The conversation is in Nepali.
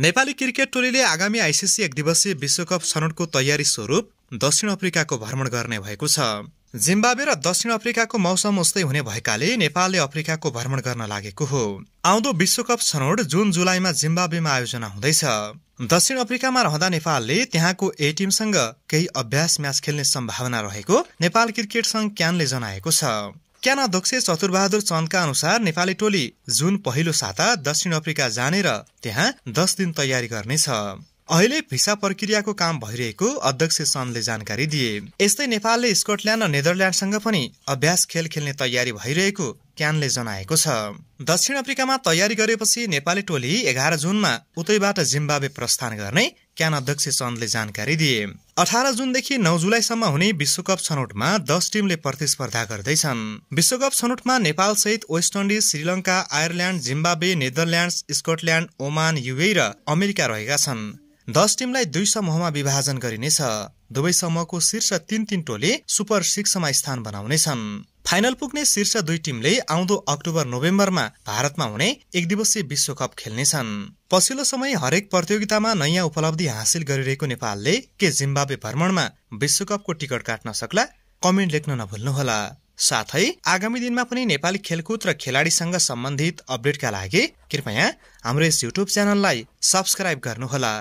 नेपाली क्रिकेट टोलीले आगामी आइसिसी एक दिवसीय विश्वकप छनौटको तयारी स्वरूप दक्षिण अफ्रिकाको भ्रमण गर्ने भएको छ जिम्बावे र दक्षिण अफ्रिकाको मौसम उस्तै हुने भएकाले नेपालले अफ्रिकाको भ्रमण गर्न लागेको हो आउँदो विश्वकप छनौट जुन जुलाईमा जिम्बावेमा आयोजना हुँदैछ दक्षिण अफ्रिकामा रहँदा नेपालले त्यहाँको ए टिमसँग केही अभ्यास म्याच खेल्ने सम्भावना रहेको नेपाल क्रिकेट संघ क्यानले जनाएको छ क्याना अध्यक्ष चतुरबहादुर चन्दका अनुसार नेपाली टोली जुन पहिलो साता दक्षिण अफ्रिका जाने र त्यहाँ दस दिन तयारी गर्नेछ अहिले भिसा प्रक्रियाको काम भइरहेको अध्यक्ष सनले जानकारी दिए यस्तै नेपालले स्कटल्याण्ड र नेदरल्याण्डसँग पनि अभ्यास खेल खेल्ने तयारी भइरहेको क्यानले जनाएको छ दक्षिण अफ्रिकामा तयारी गरेपछि नेपाली टोली एघार जुनमा उतैबाट जिम्बावे प्रस्थान गर्ने क्यान अध्यक्ष चन्दले जानकारी दिए अठार जुनदेखि नौ जुलाईसम्म हुने विश्वकप छनौटमा दस टिमले प्रतिस्पर्धा गर्दैछन् विश्वकप छनौटमा नेपाल सहित West Indies Sri Lanka Ireland Zimbabwe Netherlands Scotland Oman UAE र अमेरिका रहेका छन् दस टिमलाई दुई समूहमा विभाजन गरिनेछ दुवै समूहको शीर्ष तीन तीन टोली सुपर सिक्समा स्थान बनाउनेछन् फाइनल पुग्ने शीर्ष दुई टिमले आउँदो अक्टोबर नोभेम्बरमा भारतमा हुने एक दिवसीय विश्वकप खेल्नेछन् पछिल्लो समय हरेक प्रतियोगितामा नयाँ उपलब्धि हासिल गरिरहेको नेपालले के जिम्बावे भ्रमणमा विश्वकपको टिकट काट्न सक्ला कमेन्ट लेख्न नभुल्नुहोला साथै आगामी दिनमा पनि नेपाली खेलकुद र खेलाडीसँग सम्बन्धित अपडेटका लागि कृपया हाम्रो यस युट्युब च्यानललाई सब्सक्राइब गर्नुहोला